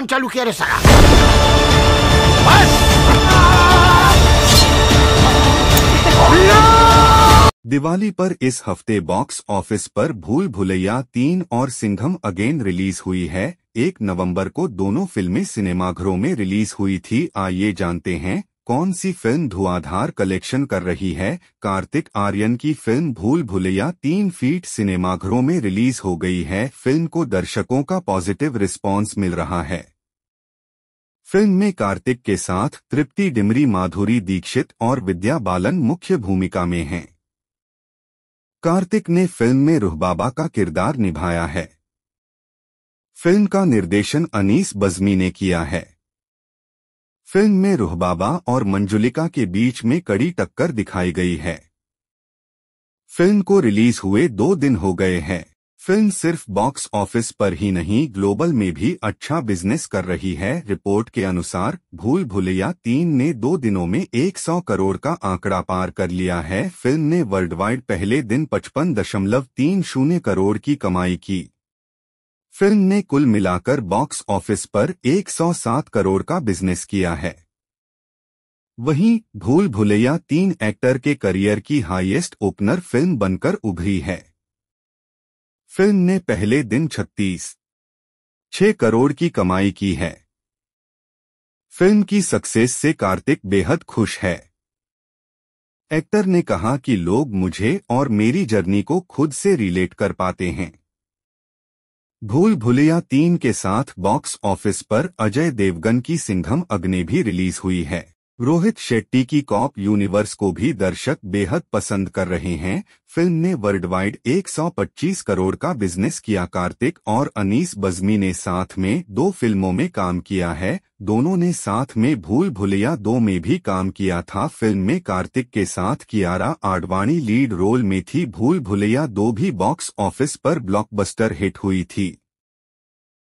phone चालू किया रे सगा दिवाली पर इस हफ्ते बॉक्स ऑफिस पर भूल भुलैया तीन और सिंघम अगेन रिलीज हुई है एक नवंबर को दोनों फिल्में सिनेमाघरों में रिलीज हुई थी आइए जानते हैं कौन सी फिल्म धुआंधार कलेक्शन कर रही है कार्तिक आर्यन की फिल्म भूल भुलैया तीन फीट सिनेमाघरों में रिलीज हो गई है फिल्म को दर्शकों का पॉजिटिव रिस्पांस मिल रहा है फिल्म में कार्तिक के साथ तृप्ति डिमरी माधुरी दीक्षित और विद्या बालन मुख्य भूमिका में हैं कार्तिक ने फिल्म में रुहबाबा का किरदार निभाया है फिल्म का निर्देशन अनीस बज्मी ने किया है फिल्म में रुहबाबा और मंजुलिका के बीच में कड़ी टक्कर दिखाई गई है फिल्म को रिलीज हुए दो दिन हो गए हैं फिल्म सिर्फ बॉक्स ऑफिस पर ही नहीं ग्लोबल में भी अच्छा बिजनेस कर रही है रिपोर्ट के अनुसार भूल भुलैया तीन ने दो दिनों में 100 करोड़ का आंकड़ा पार कर लिया है फिल्म ने वर्ल्ड वाइड पहले दिन पचपन करोड़ की कमाई की फिल्म ने कुल मिलाकर बॉक्स ऑफिस पर 107 करोड़ का बिजनेस किया है वहीं भूल भुलैया तीन एक्टर के करियर की हाईएस्ट ओपनर फिल्म बनकर उभरी है फिल्म ने पहले दिन 36 छह करोड़ की कमाई की है फिल्म की सक्सेस से कार्तिक बेहद खुश है एक्टर ने कहा कि लोग मुझे और मेरी जर्नी को खुद से रिलेट कर पाते हैं भूल भुलैया तीन के साथ बॉक्स ऑफिस पर अजय देवगन की सिंघम अग्नि भी रिलीज हुई है रोहित शेट्टी की कॉप यूनिवर्स को भी दर्शक बेहद पसंद कर रहे हैं फिल्म ने वर्ल्ड वाइड एक करोड़ का बिजनेस किया कार्तिक और अनीस बजमी ने साथ में दो फिल्मों में काम किया है दोनों ने साथ में भूल भुलिया दो में भी काम किया था फिल्म में कार्तिक के साथ कियारा आडवाणी लीड रोल में थी भूल भुलैया दो भी बॉक्स ऑफिस पर ब्लॉकबस्टर हिट हुई थी